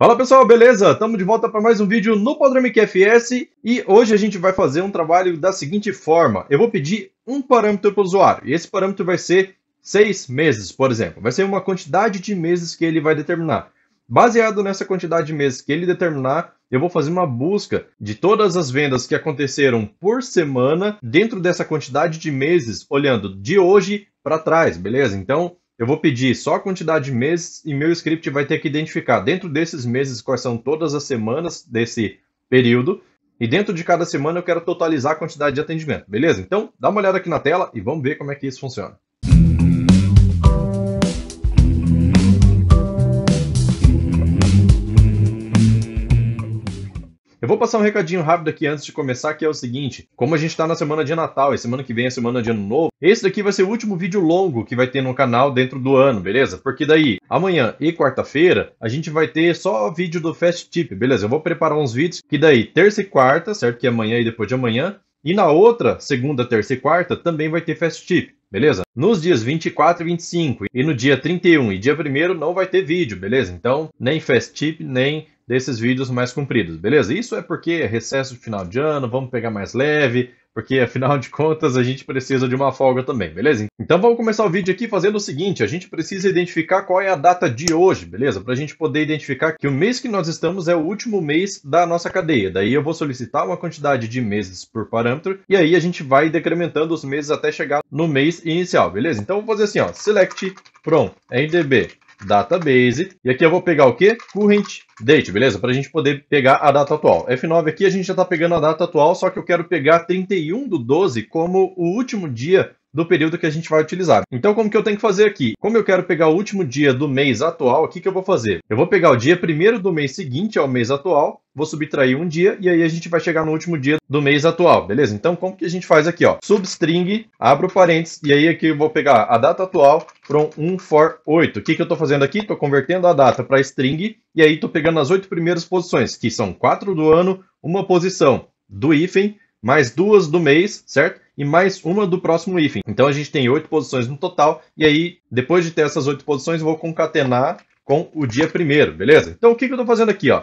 Fala pessoal, beleza? Estamos de volta para mais um vídeo no Podrâmica FS e hoje a gente vai fazer um trabalho da seguinte forma. Eu vou pedir um parâmetro para o usuário e esse parâmetro vai ser seis meses, por exemplo. Vai ser uma quantidade de meses que ele vai determinar. Baseado nessa quantidade de meses que ele determinar, eu vou fazer uma busca de todas as vendas que aconteceram por semana dentro dessa quantidade de meses, olhando de hoje para trás, beleza? Então, eu vou pedir só a quantidade de meses e meu script vai ter que identificar dentro desses meses quais são todas as semanas desse período. E dentro de cada semana eu quero totalizar a quantidade de atendimento, beleza? Então, dá uma olhada aqui na tela e vamos ver como é que isso funciona. vou passar um recadinho rápido aqui antes de começar, que é o seguinte: como a gente está na semana de Natal e semana que vem é semana de Ano Novo, esse daqui vai ser o último vídeo longo que vai ter no canal dentro do ano, beleza? Porque daí, amanhã e quarta-feira, a gente vai ter só vídeo do Fast Tip, beleza? Eu vou preparar uns vídeos que daí, terça e quarta, certo? Que é amanhã e depois de amanhã. E na outra, segunda, terça e quarta, também vai ter Fast Tip, beleza? Nos dias 24 e 25 e no dia 31 e dia 1 não vai ter vídeo, beleza? Então, nem Fast Tip, nem desses vídeos mais compridos, beleza? Isso é porque é recesso de final de ano, vamos pegar mais leve, porque afinal de contas a gente precisa de uma folga também, beleza? Então vamos começar o vídeo aqui fazendo o seguinte, a gente precisa identificar qual é a data de hoje, beleza? Para a gente poder identificar que o mês que nós estamos é o último mês da nossa cadeia, daí eu vou solicitar uma quantidade de meses por parâmetro e aí a gente vai decrementando os meses até chegar no mês inicial, beleza? Então vou fazer assim, ó, select from ndb database. E aqui eu vou pegar o que? Current date, beleza? Para a gente poder pegar a data atual. F9 aqui a gente já está pegando a data atual, só que eu quero pegar 31 do 12 como o último dia do período que a gente vai utilizar. Então, como que eu tenho que fazer aqui? Como eu quero pegar o último dia do mês atual, o que, que eu vou fazer? Eu vou pegar o dia primeiro do mês seguinte ao mês atual, vou subtrair um dia e aí a gente vai chegar no último dia do mês atual, beleza? Então, como que a gente faz aqui, ó? Substring, abro parênteses, e aí aqui eu vou pegar a data atual from 1 for 8. O que, que eu estou fazendo aqui? Estou convertendo a data para string, e aí estou pegando as oito primeiras posições, que são quatro do ano, uma posição do hífen, mais duas do mês, certo? e mais uma do próximo hífen. Então a gente tem oito posições no total, e aí, depois de ter essas oito posições, eu vou concatenar com o dia primeiro, beleza? Então o que, que eu estou fazendo aqui? Ó?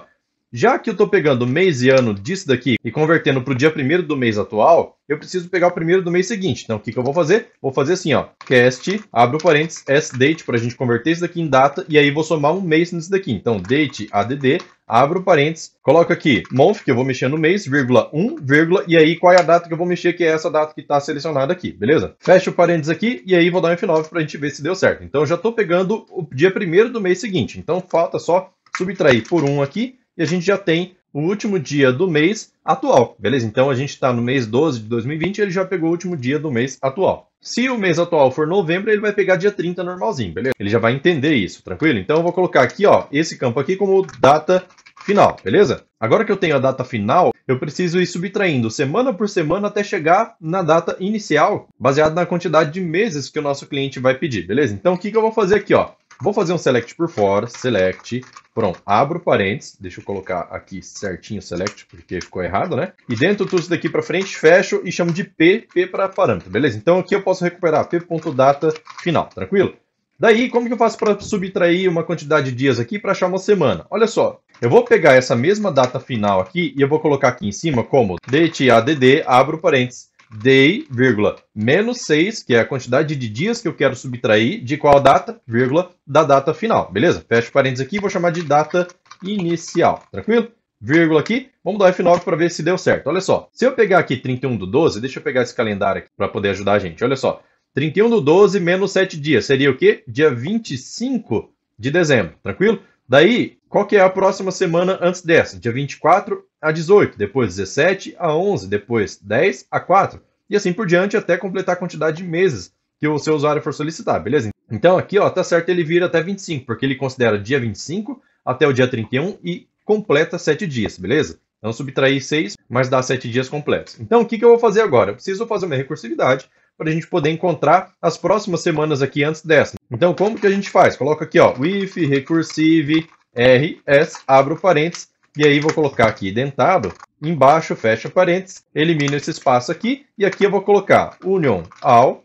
Já que eu estou pegando mês e ano disso daqui e convertendo para o dia primeiro do mês atual, eu preciso pegar o primeiro do mês seguinte. Então, o que, que eu vou fazer? Vou fazer assim, ó, cast, abre o parênteses, sdate, para a gente converter isso daqui em data, e aí vou somar um mês nisso daqui. Então, date, add, abro parênteses, coloco aqui month, que eu vou mexer no mês, vírgula 1, vírgula, e aí qual é a data que eu vou mexer, que é essa data que está selecionada aqui, beleza? Fecho o parênteses aqui, e aí vou dar um F9 para a gente ver se deu certo. Então, já estou pegando o dia primeiro do mês seguinte. Então, falta só subtrair por 1 aqui, e a gente já tem o último dia do mês atual, beleza? Então a gente está no mês 12 de 2020 ele já pegou o último dia do mês atual. Se o mês atual for novembro, ele vai pegar dia 30 normalzinho, beleza? Ele já vai entender isso, tranquilo? Então eu vou colocar aqui, ó, esse campo aqui como data final, beleza? Agora que eu tenho a data final, eu preciso ir subtraindo semana por semana até chegar na data inicial, baseado na quantidade de meses que o nosso cliente vai pedir, beleza? Então o que, que eu vou fazer aqui, ó? Vou fazer um select por fora, select, pronto, abro parênteses, deixa eu colocar aqui certinho select, porque ficou errado, né? E dentro tudo isso daqui para frente, fecho e chamo de p, p para parâmetro, beleza? Então aqui eu posso recuperar p.data final, tranquilo? Daí, como que eu faço para subtrair uma quantidade de dias aqui para achar uma semana? Olha só, eu vou pegar essa mesma data final aqui e eu vou colocar aqui em cima como add, abro parênteses, day vírgula, menos 6, que é a quantidade de dias que eu quero subtrair, de qual data, vírgula, da data final, beleza? Fecho parênteses aqui, vou chamar de data inicial, tranquilo? Vírgula aqui, vamos dar F9 para ver se deu certo. Olha só, se eu pegar aqui 31 do 12, deixa eu pegar esse calendário aqui para poder ajudar a gente, olha só. 31 do 12 menos 7 dias, seria o quê? Dia 25 de dezembro, tranquilo? Daí, qual que é a próxima semana antes dessa? Dia 24 a 18, depois 17 a 11, depois 10 a 4 e assim por diante até completar a quantidade de meses que o seu usuário for solicitar, beleza? Então aqui, ó, tá certo, ele vira até 25, porque ele considera dia 25 até o dia 31 e completa 7 dias, beleza? Então subtrair 6, mas dá 7 dias completos. Então o que, que eu vou fazer agora? Eu preciso fazer uma recursividade para a gente poder encontrar as próximas semanas aqui antes dessa. Então como que a gente faz? Coloca aqui, ó, if recursive rs, abro parênteses, e aí vou colocar aqui dentado, embaixo, fecha parênteses, elimino esse espaço aqui, e aqui eu vou colocar union all,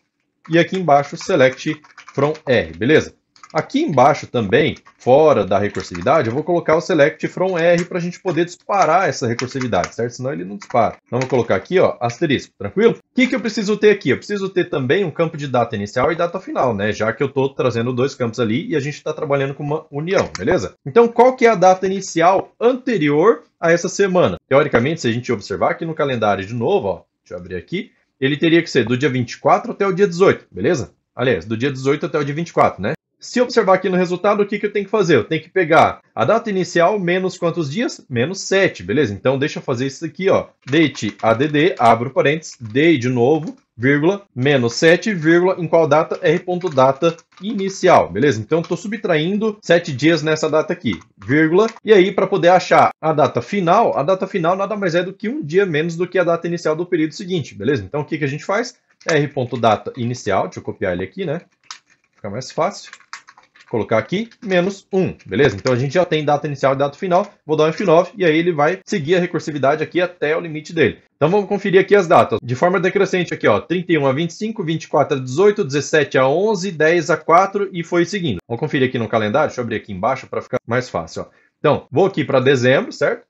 e aqui embaixo select from R, beleza? Aqui embaixo também, fora da recursividade, eu vou colocar o select from R para a gente poder disparar essa recursividade, certo? Senão ele não dispara. Então vou colocar aqui, ó, asterisco, tranquilo? O que, que eu preciso ter aqui? Eu preciso ter também um campo de data inicial e data final, né? Já que eu estou trazendo dois campos ali e a gente está trabalhando com uma união, beleza? Então qual que é a data inicial anterior a essa semana? Teoricamente, se a gente observar aqui no calendário de novo, ó, deixa eu abrir aqui, ele teria que ser do dia 24 até o dia 18, beleza? Aliás, do dia 18 até o dia 24, né? Se observar aqui no resultado, o que, que eu tenho que fazer? Eu tenho que pegar a data inicial menos quantos dias? Menos 7, beleza? Então, deixa eu fazer isso aqui, ó. Date add, abro parênteses, day de novo, vírgula, menos 7, vírgula, em qual data? R.data inicial, beleza? Então, estou subtraindo 7 dias nessa data aqui, vírgula. E aí, para poder achar a data final, a data final nada mais é do que um dia menos do que a data inicial do período seguinte, beleza? Então, o que, que a gente faz? R.data inicial, deixa eu copiar ele aqui, né? Fica mais fácil colocar aqui, menos 1, beleza? Então a gente já tem data inicial e data final, vou dar um F9 e aí ele vai seguir a recursividade aqui até o limite dele. Então vamos conferir aqui as datas. De forma decrescente aqui, ó, 31 a 25, 24 a 18, 17 a 11, 10 a 4 e foi seguindo. Vamos conferir aqui no calendário, deixa eu abrir aqui embaixo para ficar mais fácil, ó. Então, vou aqui para dezembro, certo?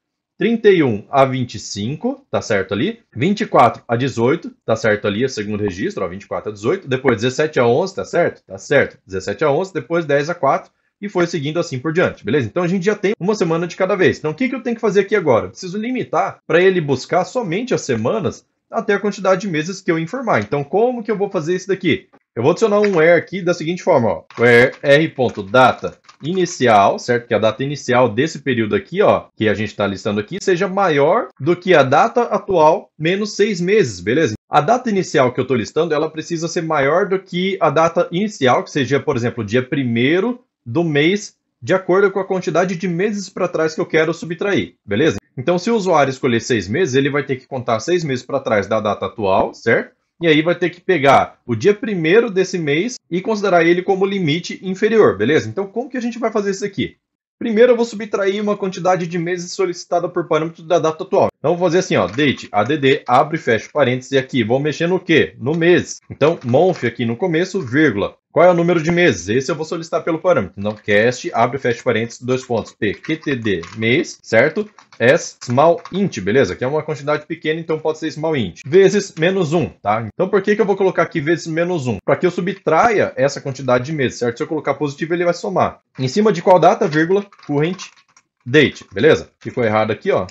31 a 25, tá certo ali. 24 a 18, tá certo ali, é o segundo registro, ó, 24 a 18. Depois 17 a 11, tá certo? Tá certo. 17 a 11, depois 10 a 4 e foi seguindo assim por diante, beleza? Então a gente já tem uma semana de cada vez. Então o que, que eu tenho que fazer aqui agora? Eu preciso limitar para ele buscar somente as semanas até a quantidade de meses que eu informar. Então como que eu vou fazer isso daqui? Eu vou adicionar um where aqui da seguinte forma, ó, where r.data inicial, certo? Que a data inicial desse período aqui, ó, que a gente está listando aqui, seja maior do que a data atual menos seis meses, beleza? A data inicial que eu estou listando, ela precisa ser maior do que a data inicial, que seja, por exemplo, dia primeiro do mês, de acordo com a quantidade de meses para trás que eu quero subtrair, beleza? Então, se o usuário escolher seis meses, ele vai ter que contar seis meses para trás da data atual, certo? E aí vai ter que pegar o dia primeiro desse mês e considerar ele como limite inferior, beleza? Então como que a gente vai fazer isso aqui? Primeiro eu vou subtrair uma quantidade de meses solicitada por parâmetro da data atual. Então, vou fazer assim, ó, date, add, abre e fecha parênteses, e aqui, vou mexer no quê? No mês. Então, month aqui no começo, vírgula. Qual é o número de meses? Esse eu vou solicitar pelo parâmetro. Então, cast, abre e fecha parênteses, dois pontos, pqtd, mês, certo? S, small int, beleza? Que é uma quantidade pequena, então pode ser small int. Vezes menos um, tá? Então, por que, que eu vou colocar aqui vezes menos um? Para que eu subtraia essa quantidade de meses, certo? Se eu colocar positivo, ele vai somar. Em cima de qual data, vírgula, current, date, beleza? Ficou errado aqui, ó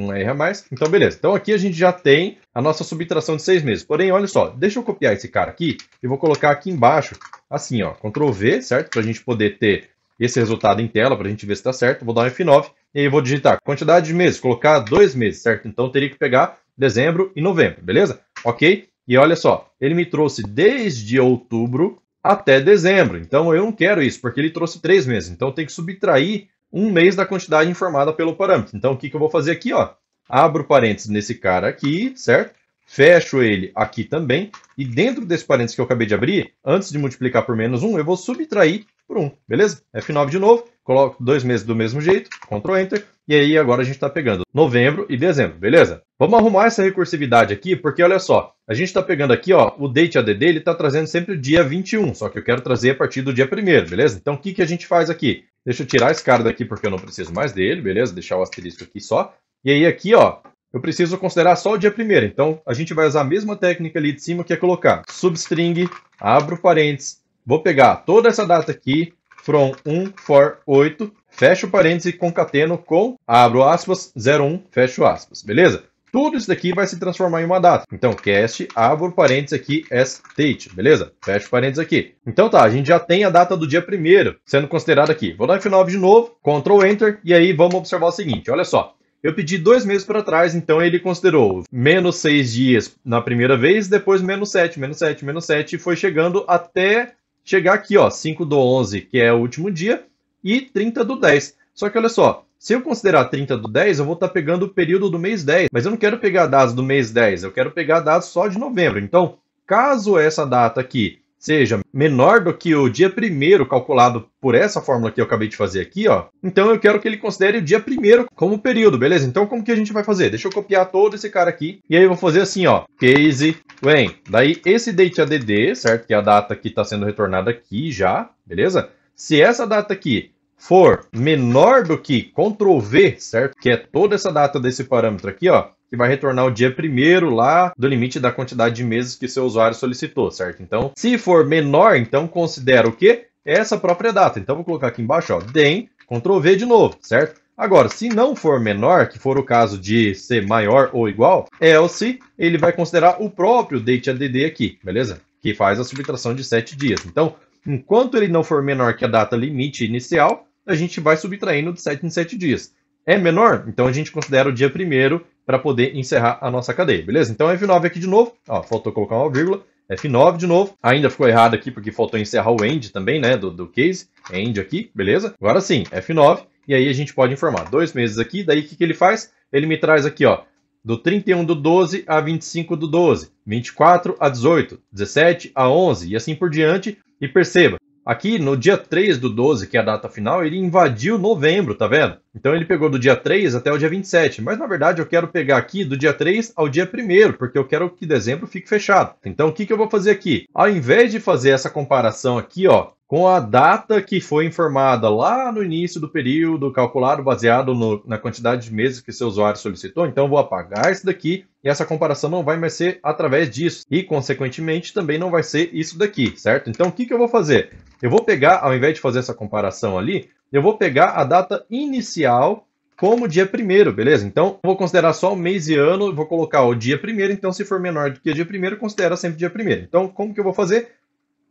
não erra mais. Então, beleza. Então, aqui a gente já tem a nossa subtração de seis meses. Porém, olha só, deixa eu copiar esse cara aqui e vou colocar aqui embaixo, assim, ó, Ctrl V, certo? Para a gente poder ter esse resultado em tela, para a gente ver se está certo. Vou dar um F9 e aí vou digitar quantidade de meses, colocar dois meses, certo? Então, teria que pegar dezembro e novembro, beleza? Ok? E olha só, ele me trouxe desde outubro até dezembro. Então, eu não quero isso, porque ele trouxe três meses. Então, tem que subtrair um mês da quantidade informada pelo parâmetro. Então, o que, que eu vou fazer aqui? Ó? Abro parênteses nesse cara aqui, certo? Fecho ele aqui também. E dentro desse parênteses que eu acabei de abrir, antes de multiplicar por menos 1, eu vou subtrair por 1, beleza? F9 de novo, coloco dois meses do mesmo jeito, Ctrl Enter, e aí agora a gente está pegando novembro e dezembro, beleza? Vamos arrumar essa recursividade aqui, porque olha só, a gente está pegando aqui, ó, o date ADD, ele está trazendo sempre o dia 21, só que eu quero trazer a partir do dia 1 beleza? Então o que, que a gente faz aqui? Deixa eu tirar esse cara daqui porque eu não preciso mais dele, beleza? Deixar o asterisco aqui só. E aí aqui, ó, eu preciso considerar só o dia primeiro. Então, a gente vai usar a mesma técnica ali de cima, que é colocar substring, abro parênteses, vou pegar toda essa data aqui, from 1 for 8, fecho parênteses e concateno com, abro aspas, 01, fecho aspas, beleza? Tudo isso daqui vai se transformar em uma data. Então, cast, abro parênteses aqui, as date, beleza? Fecho parênteses aqui. Então tá, a gente já tem a data do dia primeiro sendo considerada aqui. Vou dar F9 de novo, Ctrl Enter, e aí vamos observar o seguinte, olha só. Eu pedi dois meses para trás, então ele considerou menos seis dias na primeira vez, depois menos sete, menos sete, menos sete, e foi chegando até chegar aqui, ó, 5 do 11, que é o último dia, e 30 do 10. Só que olha só, se eu considerar 30 do 10, eu vou estar tá pegando o período do mês 10, mas eu não quero pegar dados do mês 10, eu quero pegar dados só de novembro. Então, caso essa data aqui seja menor do que o dia primeiro calculado por essa fórmula que eu acabei de fazer aqui, ó, então eu quero que ele considere o dia primeiro como período, beleza? Então como que a gente vai fazer? Deixa eu copiar todo esse cara aqui e aí eu vou fazer assim, ó, case when. Daí esse date add, certo? Que é a data que está sendo retornada aqui já, beleza? Se essa data aqui for menor do que Ctrl V, certo? Que é toda essa data desse parâmetro aqui, ó, que vai retornar o dia primeiro lá do limite da quantidade de meses que seu usuário solicitou, certo? Então, se for menor, então considera o quê? Essa própria data. Então, vou colocar aqui embaixo, ó, DEM, Ctrl V de novo, certo? Agora, se não for menor, que for o caso de ser maior ou igual, else ele vai considerar o próprio date add aqui, beleza? Que faz a subtração de 7 dias. Então, enquanto ele não for menor que a data limite inicial, a gente vai subtraindo de 7 em 7 dias. É menor? Então a gente considera o dia primeiro para poder encerrar a nossa cadeia, beleza? Então F9 aqui de novo, ó, faltou colocar uma vírgula, F9 de novo, ainda ficou errado aqui porque faltou encerrar o end também, né, do, do case, end aqui, beleza? Agora sim, F9, e aí a gente pode informar, dois meses aqui, daí o que, que ele faz? Ele me traz aqui, ó, do 31 do 12 a 25 do 12, 24 a 18, 17 a 11 e assim por diante. E perceba, Aqui, no dia 3 do 12, que é a data final, ele invadiu novembro, tá vendo? Então ele pegou do dia 3 até o dia 27. Mas na verdade eu quero pegar aqui do dia 3 ao dia 1, porque eu quero que dezembro fique fechado. Então o que, que eu vou fazer aqui? Ao invés de fazer essa comparação aqui, ó, com a data que foi informada lá no início do período, calculado baseado no, na quantidade de meses que seu usuário solicitou. Então, vou apagar isso daqui essa comparação não vai mais ser através disso. E, consequentemente, também não vai ser isso daqui, certo? Então, o que, que eu vou fazer? Eu vou pegar, ao invés de fazer essa comparação ali, eu vou pegar a data inicial como dia primeiro, beleza? Então, vou considerar só o mês e ano, vou colocar o dia primeiro, então se for menor do que dia primeiro considera sempre dia primeiro. Então, como que eu vou fazer?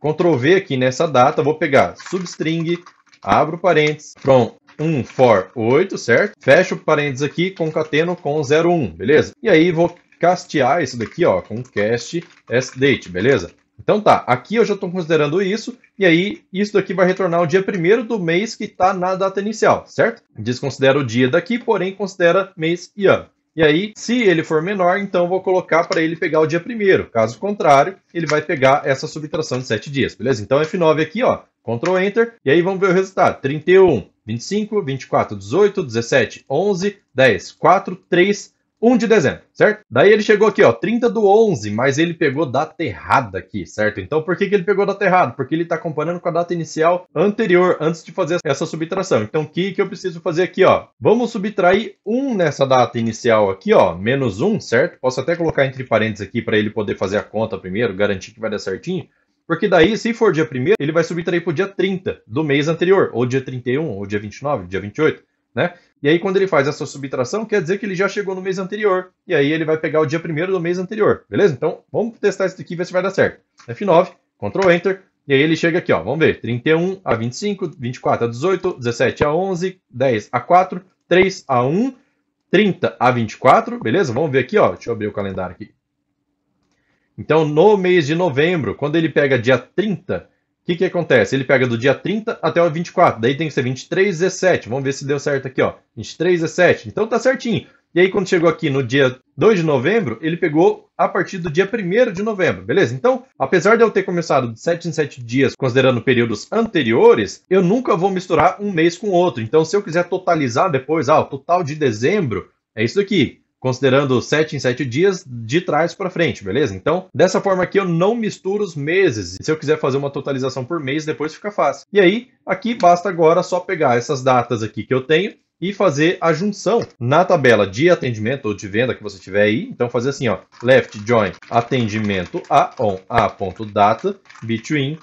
Ctrl V aqui nessa data, vou pegar substring, abro parênteses, from 1 for 8, certo? Fecho parênteses aqui, concateno com 01, beleza? E aí vou castear isso daqui ó, com cast sdate, beleza? Então tá, aqui eu já estou considerando isso, e aí isso daqui vai retornar o dia primeiro do mês que está na data inicial, certo? Desconsidera o dia daqui, porém considera mês e ano. E aí, se ele for menor, então vou colocar para ele pegar o dia primeiro. Caso contrário, ele vai pegar essa subtração de 7 dias, beleza? Então F9 aqui, ó, Ctrl Enter, e aí vamos ver o resultado. 31, 25, 24, 18, 17, 11, 10, 4, 3, 1 de dezembro, certo? Daí ele chegou aqui, ó, 30 do 11, mas ele pegou data errada aqui, certo? Então por que, que ele pegou data errada? Porque ele está comparando com a data inicial anterior, antes de fazer essa subtração. Então o que, que eu preciso fazer aqui, ó? Vamos subtrair 1 nessa data inicial aqui, ó, menos 1, certo? Posso até colocar entre parênteses aqui para ele poder fazer a conta primeiro, garantir que vai dar certinho. Porque daí, se for dia 1 ele vai subtrair para o dia 30 do mês anterior, ou dia 31, ou dia 29, dia 28 né? E aí, quando ele faz essa subtração, quer dizer que ele já chegou no mês anterior. E aí, ele vai pegar o dia primeiro do mês anterior, beleza? Então, vamos testar isso aqui e ver se vai dar certo. F9, Ctrl Enter, e aí ele chega aqui, ó, vamos ver, 31 a 25, 24 a 18, 17 a 11, 10 a 4, 3 a 1, 30 a 24, beleza? Vamos ver aqui, ó, deixa eu abrir o calendário aqui. Então, no mês de novembro, quando ele pega dia 30, que, que acontece? Ele pega do dia 30 até o 24, daí tem que ser 23, 17. Vamos ver se deu certo aqui, ó. 23, 17. Então tá certinho. E aí, quando chegou aqui no dia 2 de novembro, ele pegou a partir do dia 1 de novembro, beleza? Então, apesar de eu ter começado de 7 em 7 dias, considerando períodos anteriores, eu nunca vou misturar um mês com o outro. Então, se eu quiser totalizar depois, ah, o total de dezembro é isso aqui considerando 7 em 7 dias de trás para frente, beleza? Então, dessa forma aqui eu não misturo os meses. Se eu quiser fazer uma totalização por mês, depois fica fácil. E aí, aqui basta agora só pegar essas datas aqui que eu tenho e fazer a junção na tabela de atendimento ou de venda que você tiver aí. Então, fazer assim, ó, left join atendimento a on a.data between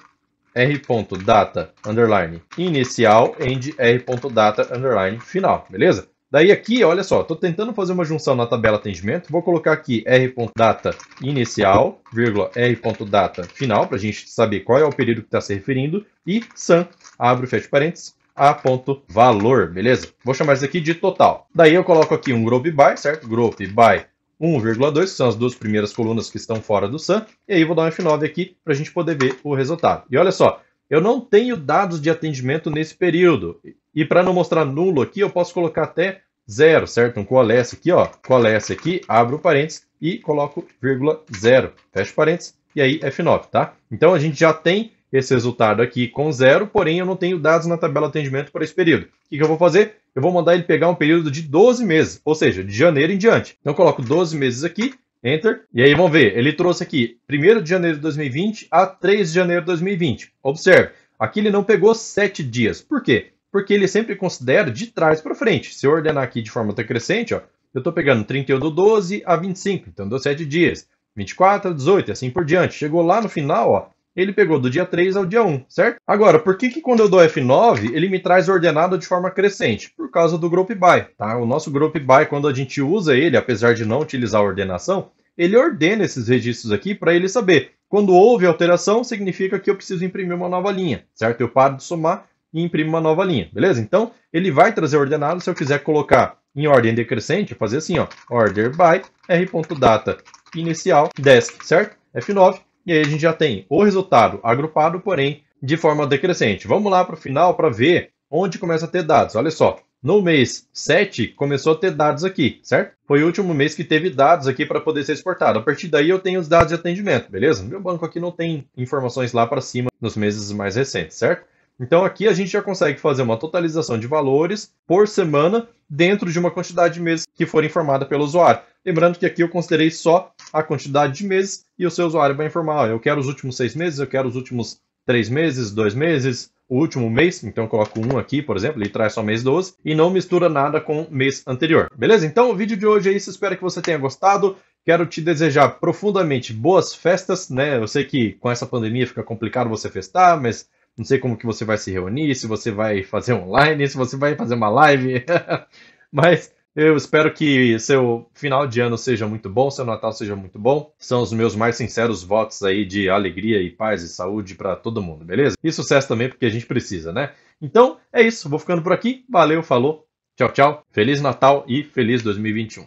r.data underline inicial and r.data underline final, beleza? Daí aqui, olha só, estou tentando fazer uma junção na tabela atendimento. Vou colocar aqui r.data inicial, vírgula r.data final, para a gente saber qual é o período que está se referindo. E sum, abre e fecha parênteses, a.valor, beleza? Vou chamar isso aqui de total. Daí eu coloco aqui um group by, certo? Group by 1,2, que são as duas primeiras colunas que estão fora do sum. E aí vou dar um F9 aqui para a gente poder ver o resultado. E olha só, eu não tenho dados de atendimento nesse período. E para não mostrar nulo aqui, eu posso colocar até zero, certo? Um coalesce aqui, ó, coalesce aqui, abro parênteses e coloco vírgula zero, fecho parênteses e aí F9, tá? Então a gente já tem esse resultado aqui com zero, porém eu não tenho dados na tabela atendimento para esse período. O que, que eu vou fazer? Eu vou mandar ele pegar um período de 12 meses, ou seja, de janeiro em diante. Então eu coloco 12 meses aqui, Enter. E aí vamos ver, ele trouxe aqui 1 de janeiro de 2020 a 3 de janeiro de 2020. Observe, aqui ele não pegou 7 dias. Por quê? porque ele sempre considera de trás para frente. Se eu ordenar aqui de forma decrescente, ó, eu estou pegando 31 do 12 a 25, então deu 7 dias. 24 a 18 e assim por diante. Chegou lá no final, ó, ele pegou do dia 3 ao dia 1, certo? Agora, por que, que quando eu dou F9, ele me traz ordenado de forma crescente? Por causa do group by, tá? O nosso group by, quando a gente usa ele, apesar de não utilizar a ordenação, ele ordena esses registros aqui para ele saber. Quando houve alteração, significa que eu preciso imprimir uma nova linha, certo? Eu paro de somar e imprime uma nova linha, beleza? Então, ele vai trazer ordenado, se eu quiser colocar em ordem decrescente, fazer assim, ó, order by r.data inicial 10, certo? F9, e aí a gente já tem o resultado agrupado, porém, de forma decrescente. Vamos lá para o final para ver onde começa a ter dados. Olha só, no mês 7 começou a ter dados aqui, certo? Foi o último mês que teve dados aqui para poder ser exportado. A partir daí eu tenho os dados de atendimento, beleza? Meu banco aqui não tem informações lá para cima nos meses mais recentes, certo? Então aqui a gente já consegue fazer uma totalização de valores por semana dentro de uma quantidade de meses que for informada pelo usuário. Lembrando que aqui eu considerei só a quantidade de meses e o seu usuário vai informar: ó, eu quero os últimos seis meses, eu quero os últimos três meses, dois meses, o último mês, então eu coloco um aqui, por exemplo, e traz só mês 12, e não mistura nada com mês anterior. Beleza? Então o vídeo de hoje é isso, espero que você tenha gostado. Quero te desejar profundamente boas festas, né? Eu sei que com essa pandemia fica complicado você festar, mas não sei como que você vai se reunir, se você vai fazer online, se você vai fazer uma live. Mas eu espero que seu final de ano seja muito bom, seu Natal seja muito bom. São os meus mais sinceros votos aí de alegria e paz e saúde para todo mundo, beleza? E sucesso também porque a gente precisa, né? Então é isso, vou ficando por aqui. Valeu, falou. Tchau, tchau. Feliz Natal e feliz 2021.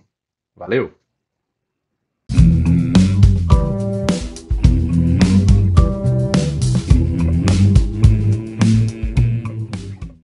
Valeu.